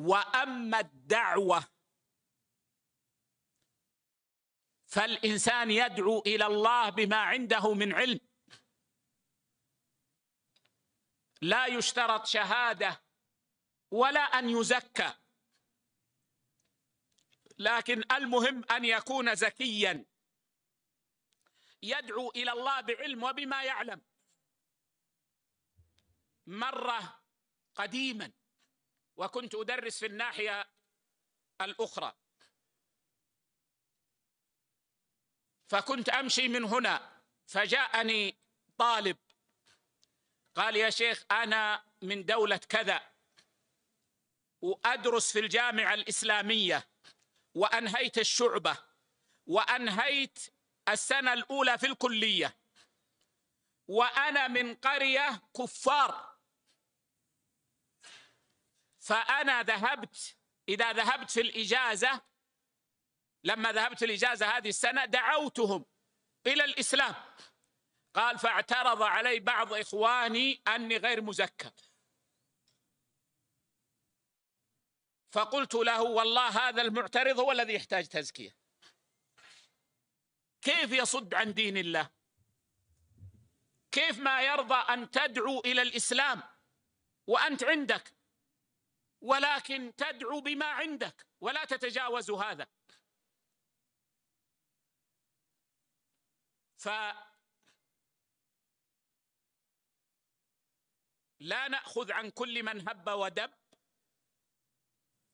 وأما الدعوة فالإنسان يدعو إلى الله بما عنده من علم لا يشترط شهادة ولا أن يزكى لكن المهم أن يكون زكيا يدعو إلى الله بعلم وبما يعلم مرة قديما وكنت أدرس في الناحية الأخرى فكنت أمشي من هنا فجاءني طالب قال يا شيخ أنا من دولة كذا وأدرس في الجامعة الإسلامية وأنهيت الشعبة وأنهيت السنة الأولى في الكلية وأنا من قرية كفار فأنا ذهبت إذا ذهبت في الإجازة لما ذهبت الإجازة هذه السنة دعوتهم إلى الإسلام قال فاعترض علي بعض إخواني أني غير مزكى فقلت له والله هذا المعترض هو الذي يحتاج تزكية كيف يصد عن دين الله كيف ما يرضى أن تدعو إلى الإسلام وأنت عندك ولكن تدعو بما عندك ولا تتجاوز هذا ف لا ناخذ عن كل من هب ودب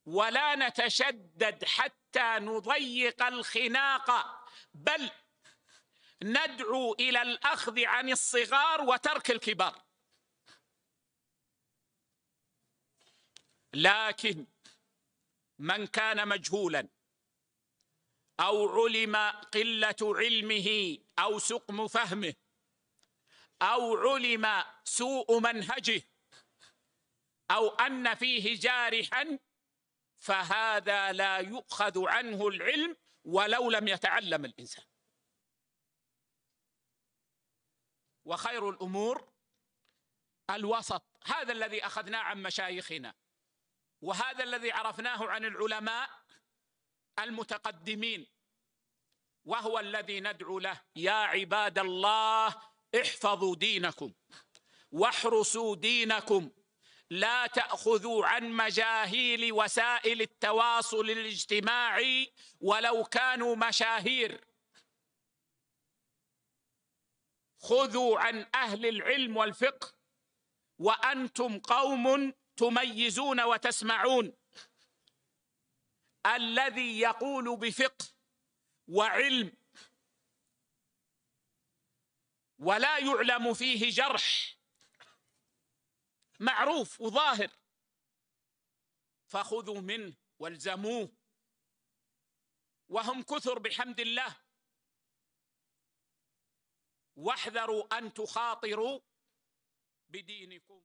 ولا نتشدد حتى نضيق الخناق بل ندعو الى الاخذ عن الصغار وترك الكبار لكن من كان مجهولا أو علم قلة علمه أو سقم فهمه أو علم سوء منهجه أو أن فيه جارحا فهذا لا يؤخذ عنه العلم ولو لم يتعلم الإنسان وخير الأمور الوسط هذا الذي أخذناه عن مشايخنا وهذا الذي عرفناه عن العلماء المتقدمين وهو الذي ندعو له يا عباد الله احفظوا دينكم واحرسوا دينكم لا تاخذوا عن مجاهيل وسائل التواصل الاجتماعي ولو كانوا مشاهير خذوا عن اهل العلم والفقه وانتم قوم تميزون وتسمعون الذي يقول بفقه وعلم ولا يعلم فيه جرح معروف وظاهر فخذوا منه والزموه وهم كثر بحمد الله واحذروا ان تخاطروا بدينكم